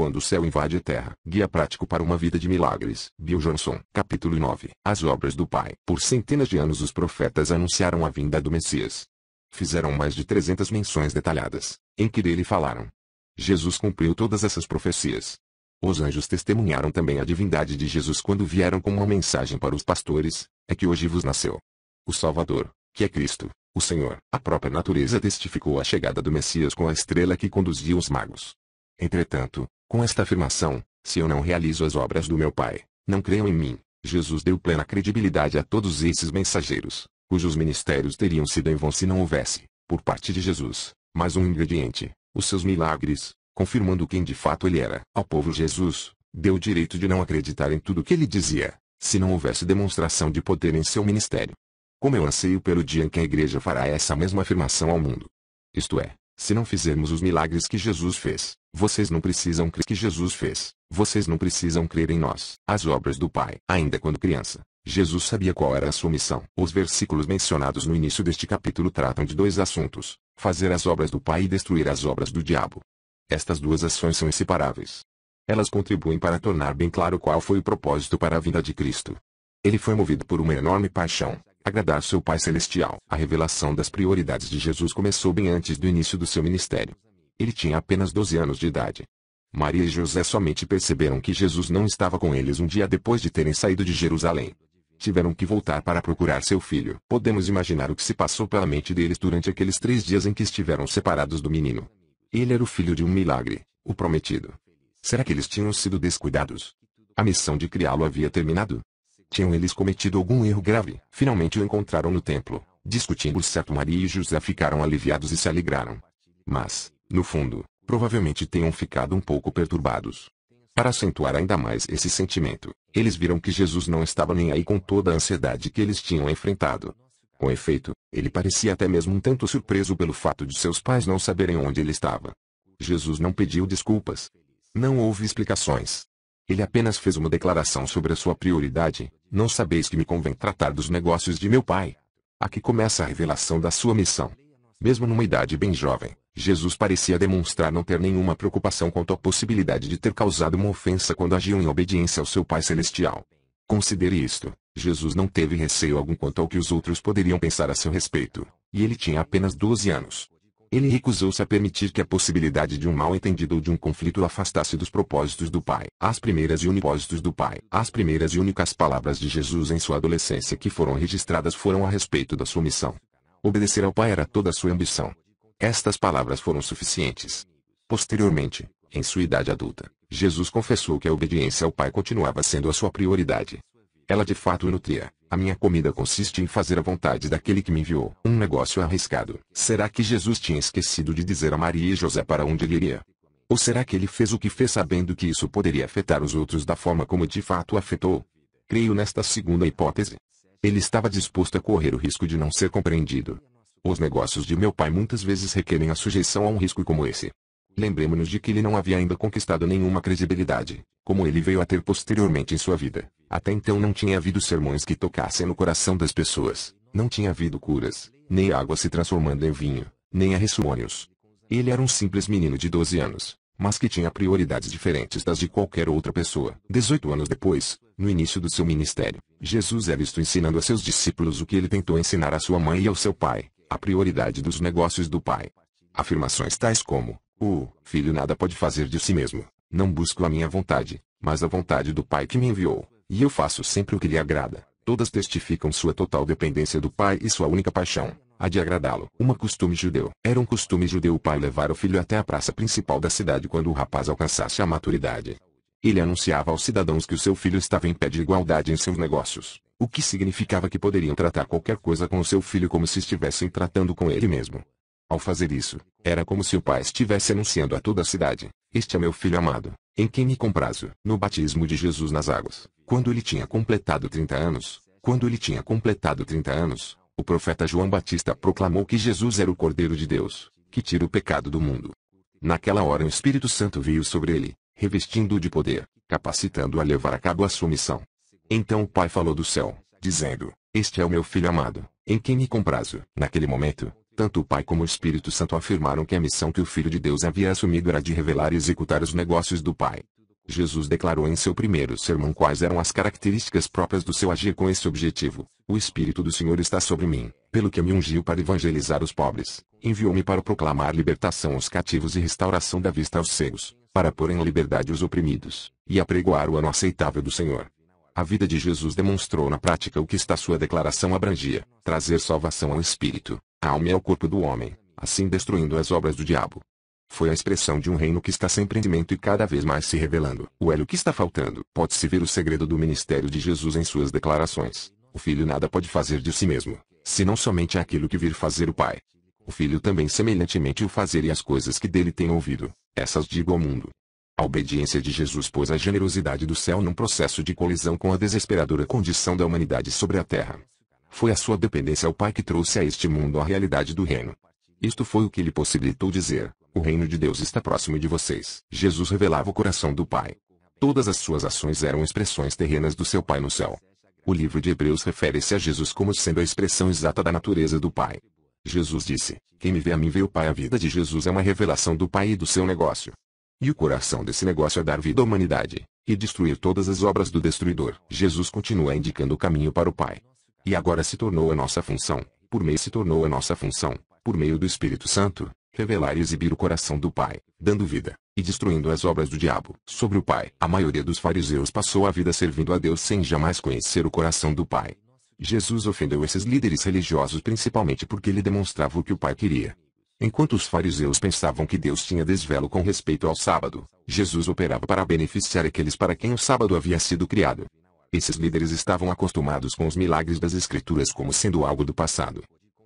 Quando o céu invade a terra. Guia prático para uma vida de milagres. Bill Johnson. Capítulo 9. As obras do Pai. Por centenas de anos os profetas anunciaram a vinda do Messias. Fizeram mais de 300 menções detalhadas, em que dele falaram. Jesus cumpriu todas essas profecias. Os anjos testemunharam também a divindade de Jesus quando vieram com uma mensagem para os pastores, é que hoje vos nasceu. O Salvador, que é Cristo, o Senhor. A própria natureza testificou a chegada do Messias com a estrela que conduziu os magos. Entretanto, com esta afirmação, se eu não realizo as obras do meu Pai, não creiam em mim. Jesus deu plena credibilidade a todos esses mensageiros, cujos ministérios teriam sido em vão se não houvesse, por parte de Jesus, mais um ingrediente, os seus milagres, confirmando quem de fato ele era. Ao povo Jesus, deu o direito de não acreditar em tudo que ele dizia, se não houvesse demonstração de poder em seu ministério. Como eu anseio pelo dia em que a igreja fará essa mesma afirmação ao mundo. Isto é, se não fizermos os milagres que Jesus fez, vocês não precisam crer que Jesus fez. Vocês não precisam crer em nós. As obras do Pai. Ainda quando criança, Jesus sabia qual era a sua missão. Os versículos mencionados no início deste capítulo tratam de dois assuntos: fazer as obras do Pai e destruir as obras do diabo. Estas duas ações são inseparáveis. Elas contribuem para tornar bem claro qual foi o propósito para a vinda de Cristo. Ele foi movido por uma enorme paixão, agradar seu Pai Celestial. A revelação das prioridades de Jesus começou bem antes do início do seu ministério. Ele tinha apenas 12 anos de idade. Maria e José somente perceberam que Jesus não estava com eles um dia depois de terem saído de Jerusalém. Tiveram que voltar para procurar seu filho. Podemos imaginar o que se passou pela mente deles durante aqueles três dias em que estiveram separados do menino. Ele era o filho de um milagre, o prometido. Será que eles tinham sido descuidados? A missão de criá-lo havia terminado? Tinham eles cometido algum erro grave. Finalmente o encontraram no templo. Discutindo certo Maria e José ficaram aliviados e se alegraram. Mas, no fundo, provavelmente tenham ficado um pouco perturbados. Para acentuar ainda mais esse sentimento, eles viram que Jesus não estava nem aí com toda a ansiedade que eles tinham enfrentado. Com efeito, ele parecia até mesmo um tanto surpreso pelo fato de seus pais não saberem onde ele estava. Jesus não pediu desculpas. Não houve explicações. Ele apenas fez uma declaração sobre a sua prioridade: Não sabeis que me convém tratar dos negócios de meu pai. Aqui começa a revelação da sua missão. Mesmo numa idade bem jovem, Jesus parecia demonstrar não ter nenhuma preocupação quanto à possibilidade de ter causado uma ofensa quando agiu em obediência ao seu Pai Celestial. Considere isto: Jesus não teve receio algum quanto ao que os outros poderiam pensar a seu respeito, e ele tinha apenas 12 anos. Ele recusou-se a permitir que a possibilidade de um mal-entendido ou de um conflito o afastasse dos propósitos do Pai. As primeiras e unipósitos do Pai. As primeiras e únicas palavras de Jesus em sua adolescência que foram registradas foram a respeito da sua missão. Obedecer ao Pai era toda a sua ambição. Estas palavras foram suficientes. Posteriormente, em sua idade adulta, Jesus confessou que a obediência ao Pai continuava sendo a sua prioridade. Ela de fato o nutria. A minha comida consiste em fazer a vontade daquele que me enviou. Um negócio arriscado. Será que Jesus tinha esquecido de dizer a Maria e José para onde ele iria? Ou será que ele fez o que fez sabendo que isso poderia afetar os outros da forma como de fato afetou? Creio nesta segunda hipótese. Ele estava disposto a correr o risco de não ser compreendido. Os negócios de meu pai muitas vezes requerem a sujeição a um risco como esse. Lembremos-nos de que ele não havia ainda conquistado nenhuma credibilidade, como ele veio a ter posteriormente em sua vida. Até então não tinha havido sermões que tocassem no coração das pessoas, não tinha havido curas, nem água se transformando em vinho, nem a Ele era um simples menino de 12 anos, mas que tinha prioridades diferentes das de qualquer outra pessoa. 18 anos depois, no início do seu ministério, Jesus é visto ensinando a seus discípulos o que ele tentou ensinar à sua mãe e ao seu pai, a prioridade dos negócios do pai. Afirmações tais como, o filho nada pode fazer de si mesmo. Não busco a minha vontade, mas a vontade do Pai que me enviou. E eu faço sempre o que lhe agrada. Todas testificam sua total dependência do Pai e sua única paixão, a de agradá-lo. Uma costume judeu. Era um costume judeu o pai levar o filho até a praça principal da cidade quando o rapaz alcançasse a maturidade. Ele anunciava aos cidadãos que o seu filho estava em pé de igualdade em seus negócios, o que significava que poderiam tratar qualquer coisa com o seu filho como se estivessem tratando com ele mesmo. Ao fazer isso, era como se o Pai estivesse anunciando a toda a cidade: Este é meu filho amado, em quem me comprazo. No batismo de Jesus nas águas, quando ele tinha completado 30 anos, quando ele tinha completado 30 anos, o profeta João Batista proclamou que Jesus era o Cordeiro de Deus, que tira o pecado do mundo. Naquela hora o Espírito Santo veio sobre ele, revestindo-o de poder, capacitando-o a levar a cabo a sua missão. Então o Pai falou do céu, dizendo: Este é o meu filho amado, em quem me comprazo. Naquele momento, tanto o Pai como o Espírito Santo afirmaram que a missão que o Filho de Deus havia assumido era de revelar e executar os negócios do Pai. Jesus declarou em seu primeiro sermão quais eram as características próprias do seu agir com esse objetivo. O Espírito do Senhor está sobre mim, pelo que me ungiu para evangelizar os pobres. Enviou-me para proclamar libertação aos cativos e restauração da vista aos cegos, para pôr em liberdade os oprimidos, e apregoar o ano aceitável do Senhor. A vida de Jesus demonstrou na prática o que esta sua declaração abrangia: trazer salvação ao espírito, a alma é o corpo do homem, assim destruindo as obras do diabo. Foi a expressão de um reino que está sem prendimento e cada vez mais se revelando. O elo que está faltando. Pode-se ver o segredo do ministério de Jesus em suas declarações. O filho nada pode fazer de si mesmo, se não somente aquilo que vir fazer o Pai. O filho também semelhantemente o fazer e as coisas que dele tem ouvido, essas digo ao mundo. A obediência de Jesus pôs a generosidade do céu num processo de colisão com a desesperadora condição da humanidade sobre a terra. Foi a sua dependência ao Pai que trouxe a este mundo a realidade do reino. Isto foi o que lhe possibilitou dizer: O reino de Deus está próximo de vocês. Jesus revelava o coração do Pai. Todas as suas ações eram expressões terrenas do seu Pai no céu. O livro de Hebreus refere-se a Jesus como sendo a expressão exata da natureza do Pai. Jesus disse: Quem me vê a mim vê o Pai. A vida de Jesus é uma revelação do Pai e do seu negócio. E o coração desse negócio é dar vida à humanidade e destruir todas as obras do destruidor. Jesus continua indicando o caminho para o Pai. E agora se tornou a nossa função, por meio se tornou a nossa função, por meio do Espírito Santo, revelar e exibir o coração do Pai, dando vida, e destruindo as obras do diabo. Sobre o Pai, a maioria dos fariseus passou a vida servindo a Deus sem jamais conhecer o coração do Pai. Jesus ofendeu esses líderes religiosos principalmente porque ele demonstrava o que o Pai queria. Enquanto os fariseus pensavam que Deus tinha desvelo com respeito ao sábado, Jesus operava para beneficiar aqueles para quem o sábado havia sido criado. Esses líderes estavam acostumados com os milagres das Escrituras como sendo algo do passado.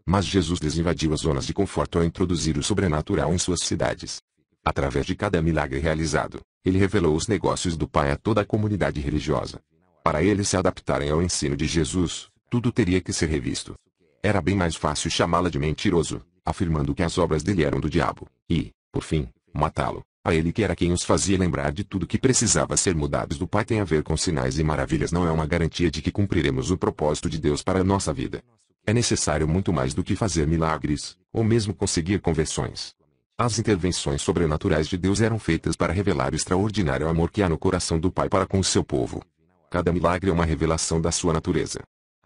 Mas Jesus desinvadiu as zonas de conforto ao introduzir o sobrenatural em suas cidades. Através de cada milagre realizado, ele revelou os negócios do Pai a toda a comunidade religiosa. Para eles se adaptarem ao ensino de Jesus, tudo teria que ser revisto. Era bem mais fácil chamá-la de mentiroso, afirmando que as obras dele eram do diabo, e, por fim, matá-lo. A ele que era quem os fazia lembrar de tudo que precisava ser mudado do Pai tem a ver com sinais e maravilhas não é uma garantia de que cumpriremos o propósito de Deus para a nossa vida. É necessário muito mais do que fazer milagres, ou mesmo conseguir conversões. As intervenções sobrenaturais de Deus eram feitas para revelar o extraordinário amor que há no coração do Pai para com o seu povo. Cada milagre é uma revelação da sua natureza.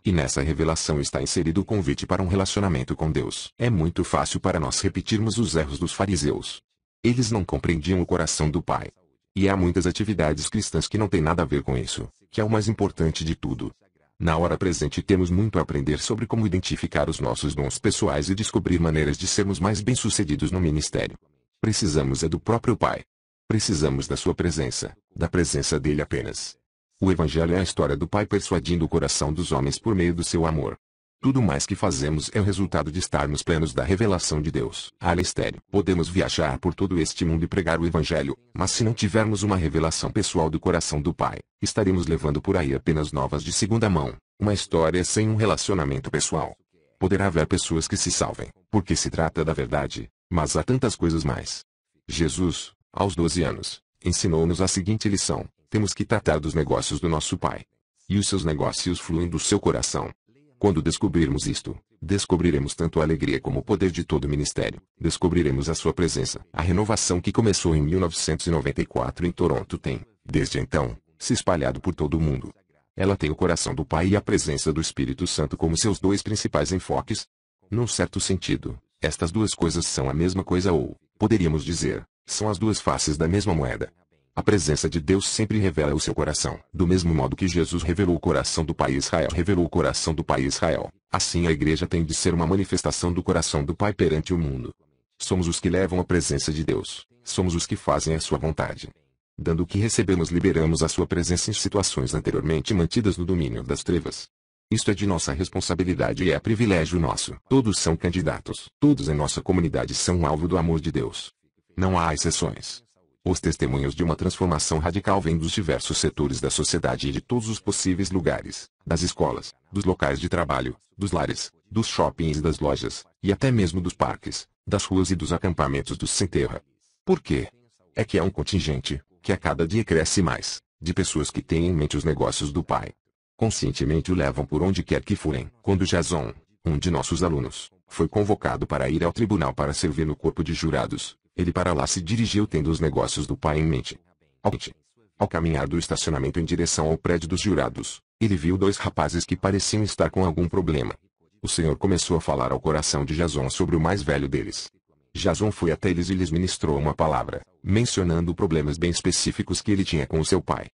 E nessa revelação está inserido o convite para um relacionamento com Deus. É muito fácil para nós repetirmos os erros dos fariseus, eles não compreendiam o coração do Pai. E há muitas atividades cristãs que não têm nada a ver com isso, que é o mais importante de tudo. Na hora presente temos muito a aprender sobre como identificar os nossos dons pessoais e descobrir maneiras de sermos mais bem-sucedidos no ministério. Precisamos é do próprio Pai. Precisamos da sua presença, da presença dele apenas. O Evangelho é a história do Pai persuadindo o coração dos homens por meio do seu amor. Tudo mais que fazemos é o resultado de estarmos plenos da revelação de Deus. Aristério. Podemos viajar por todo este mundo e pregar o Evangelho, mas se não tivermos uma revelação pessoal do coração do Pai, estaremos levando por aí apenas novas de segunda mão, uma história sem um relacionamento pessoal. Poderá haver pessoas que se salvem, porque se trata da verdade, mas há tantas coisas mais. Jesus, aos 12 anos, ensinou-nos a seguinte lição: temos que tratar dos negócios do nosso Pai. E os seus negócios fluem do seu coração. Quando descobrirmos isto, descobriremos tanto a alegria como o poder de todo o ministério. Descobriremos a sua presença. A renovação que começou em 1994 em Toronto tem, desde então, se espalhado por todo o mundo. Ela tem o coração do Pai e a presença do Espírito Santo como seus dois principais enfoques. Num certo sentido, estas duas coisas são a mesma coisa ou, poderíamos dizer, são as duas faces da mesma moeda. A presença de Deus sempre revela o seu coração. Do mesmo modo que Jesus revelou o coração do Pai Israel, revelou o coração do Pai Israel. Assim a igreja tem de ser uma manifestação do coração do Pai perante o mundo. Somos os que levam a presença de Deus. Somos os que fazem a sua vontade. Dando o que recebemos, liberamos a sua presença em situações anteriormente mantidas no domínio das trevas. Isto é de nossa responsabilidade e é privilégio nosso. Todos são candidatos. Todos em nossa comunidade são alvo do amor de Deus. Não há exceções. Os testemunhos de uma transformação radical vêm dos diversos setores da sociedade e de todos os possíveis lugares, das escolas, dos locais de trabalho, dos lares, dos shoppings e das lojas, e até mesmo dos parques, das ruas e dos acampamentos dos sem terra. Por quê? É que é um contingente, que a cada dia cresce mais, de pessoas que têm em mente os negócios do pai. Conscientemente o levam por onde quer que forem. Quando Jason, um de nossos alunos, foi convocado para ir ao tribunal para servir no corpo de jurados, ele para lá se dirigiu tendo os negócios do pai em mente. Ao caminhar do estacionamento em direção ao prédio dos jurados, ele viu dois rapazes que pareciam estar com algum problema. O senhor começou a falar ao coração de Jason sobre o mais velho deles. Jason foi até eles e lhes ministrou uma palavra, mencionando problemas bem específicos que ele tinha com seu pai.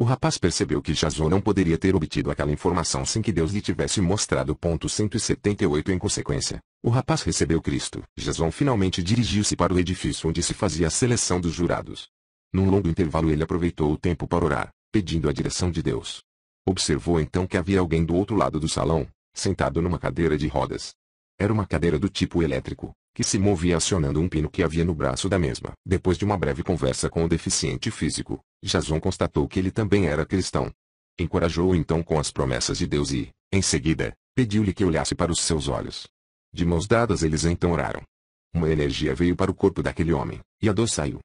O rapaz percebeu que Jason não poderia ter obtido aquela informação sem que Deus lhe tivesse mostrado. Ponto 178 Em consequência, o rapaz recebeu Cristo. Jason finalmente dirigiu-se para o edifício onde se fazia a seleção dos jurados. Num longo intervalo ele aproveitou o tempo para orar, pedindo a direção de Deus. Observou então que havia alguém do outro lado do salão, sentado numa cadeira de rodas. Era uma cadeira do tipo elétrico, que se movia acionando um pino que havia no braço da mesma. Depois de uma breve conversa com o deficiente físico, Jason constatou que ele também era cristão. Encorajou-o então com as promessas de Deus e, em seguida, pediu-lhe que olhasse para os seus olhos. De mãos dadas eles então oraram. Uma energia veio para o corpo daquele homem, e a dor saiu.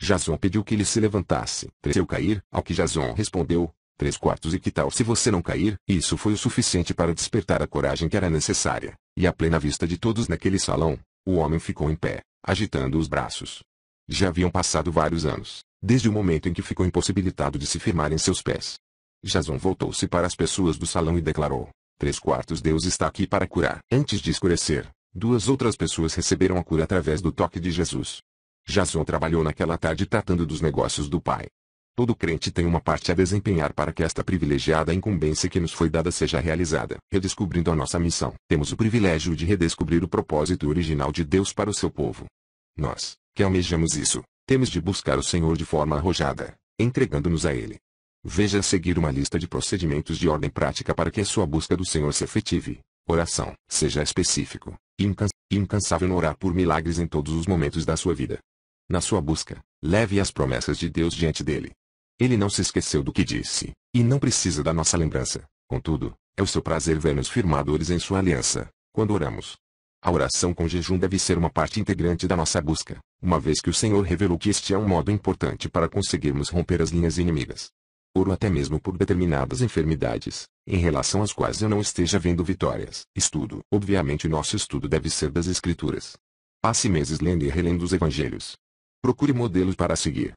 Jason pediu que ele se levantasse. Se eu cair, ao que Jason respondeu, três quartos e que tal se você não cair? Isso foi o suficiente para despertar a coragem que era necessária, e a plena vista de todos naquele salão, o homem ficou em pé, agitando os braços. Já haviam passado vários anos, desde o momento em que ficou impossibilitado de se firmar em seus pés. Jason voltou-se para as pessoas do salão e declarou: Três quartos Deus está aqui para curar. Antes de escurecer, duas outras pessoas receberam a cura através do toque de Jesus. Jason trabalhou naquela tarde tratando dos negócios do pai, Todo crente tem uma parte a desempenhar para que esta privilegiada incumbência que nos foi dada seja realizada. Redescobrindo a nossa missão, temos o privilégio de redescobrir o propósito original de Deus para o seu povo. Nós, que almejamos isso, temos de buscar o Senhor de forma arrojada, entregando-nos a Ele. Veja a seguir uma lista de procedimentos de ordem prática para que a sua busca do Senhor se efetive. Oração. Seja específico, incansável no orar por milagres em todos os momentos da sua vida. Na sua busca, leve as promessas de Deus diante dele. Ele não se esqueceu do que disse, e não precisa da nossa lembrança. Contudo, é o seu prazer ver-nos firmadores em sua aliança, quando oramos. A oração com jejum deve ser uma parte integrante da nossa busca, uma vez que o Senhor revelou que este é um modo importante para conseguirmos romper as linhas inimigas. Oro até mesmo por determinadas enfermidades, em relação às quais eu não esteja vendo vitórias. Estudo. Obviamente o nosso estudo deve ser das Escrituras. Passe meses lendo e relendo os Evangelhos. Procure modelos para seguir.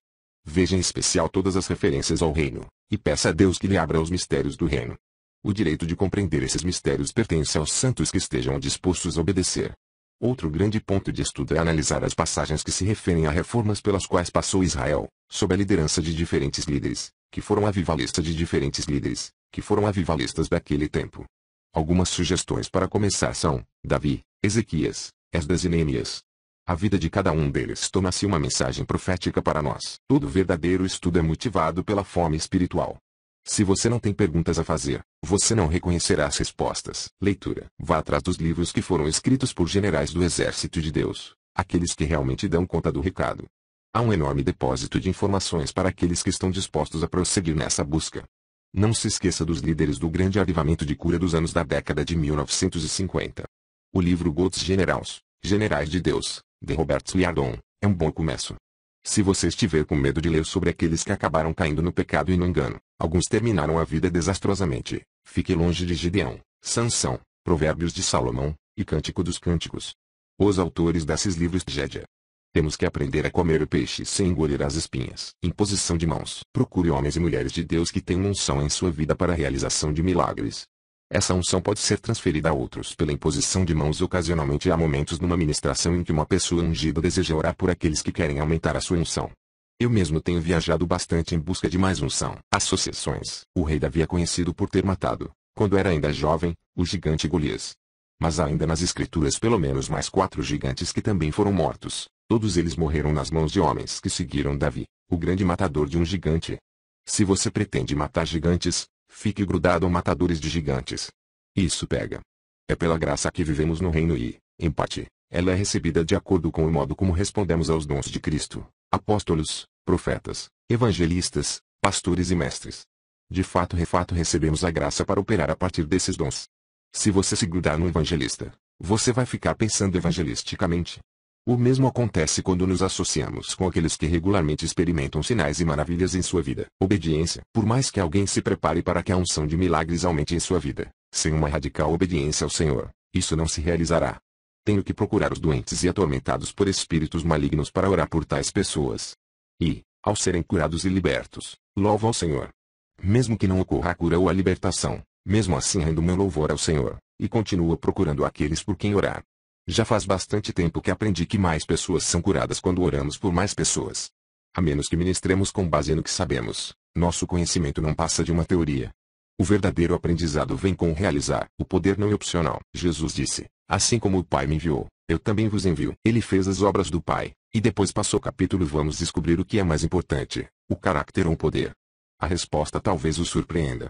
Veja em especial todas as referências ao reino, e peça a Deus que lhe abra os mistérios do reino. O direito de compreender esses mistérios pertence aos santos que estejam dispostos a obedecer. Outro grande ponto de estudo é analisar as passagens que se referem a reformas pelas quais passou Israel, sob a liderança de diferentes líderes, que foram avivalistas de diferentes líderes, que foram avivalistas daquele tempo. Algumas sugestões para começar são, Davi, Ezequias, Esdras e Neemias, a vida de cada um deles torna-se uma mensagem profética para nós. Todo verdadeiro estudo é motivado pela fome espiritual. Se você não tem perguntas a fazer, você não reconhecerá as respostas. Leitura. Vá atrás dos livros que foram escritos por generais do exército de Deus, aqueles que realmente dão conta do recado. Há um enorme depósito de informações para aqueles que estão dispostos a prosseguir nessa busca. Não se esqueça dos líderes do grande avivamento de cura dos anos da década de 1950. O livro God's Generals, Generais de Deus, de Robert Ciardon, é um bom começo. Se você estiver com medo de ler sobre aqueles que acabaram caindo no pecado e no engano, alguns terminaram a vida desastrosamente, fique longe de Gideão, Sansão, Provérbios de Salomão, e Cântico dos Cânticos. Os autores desses livros tragédia. Temos que aprender a comer o peixe sem engolir as espinhas. Imposição de mãos. Procure homens e mulheres de Deus que tenham unção em sua vida para a realização de milagres, essa unção pode ser transferida a outros pela imposição de mãos ocasionalmente há momentos numa ministração em que uma pessoa ungida deseja orar por aqueles que querem aumentar a sua unção. Eu mesmo tenho viajado bastante em busca de mais unção. Associações. O rei Davi é conhecido por ter matado, quando era ainda jovem, o gigante Golias. Mas ainda nas escrituras pelo menos mais quatro gigantes que também foram mortos. Todos eles morreram nas mãos de homens que seguiram Davi, o grande matador de um gigante. Se você pretende matar gigantes, Fique grudado a matadores de gigantes. Isso pega. É pela graça que vivemos no reino e, empate, ela é recebida de acordo com o modo como respondemos aos dons de Cristo, apóstolos, profetas, evangelistas, pastores e mestres. De fato refato recebemos a graça para operar a partir desses dons. Se você se grudar no evangelista, você vai ficar pensando evangelisticamente, o mesmo acontece quando nos associamos com aqueles que regularmente experimentam sinais e maravilhas em sua vida. Obediência. Por mais que alguém se prepare para que a unção de milagres aumente em sua vida, sem uma radical obediência ao Senhor, isso não se realizará. Tenho que procurar os doentes e atormentados por espíritos malignos para orar por tais pessoas. E, ao serem curados e libertos, louvo ao Senhor. Mesmo que não ocorra a cura ou a libertação, mesmo assim rendo meu louvor ao Senhor, e continuo procurando aqueles por quem orar. Já faz bastante tempo que aprendi que mais pessoas são curadas quando oramos por mais pessoas. A menos que ministremos com base no que sabemos, nosso conhecimento não passa de uma teoria. O verdadeiro aprendizado vem com o realizar. O poder não é opcional. Jesus disse: Assim como o Pai me enviou, eu também vos envio. Ele fez as obras do Pai, e depois passou o capítulo. Vamos descobrir o que é mais importante: o caráter ou o poder. A resposta talvez o surpreenda,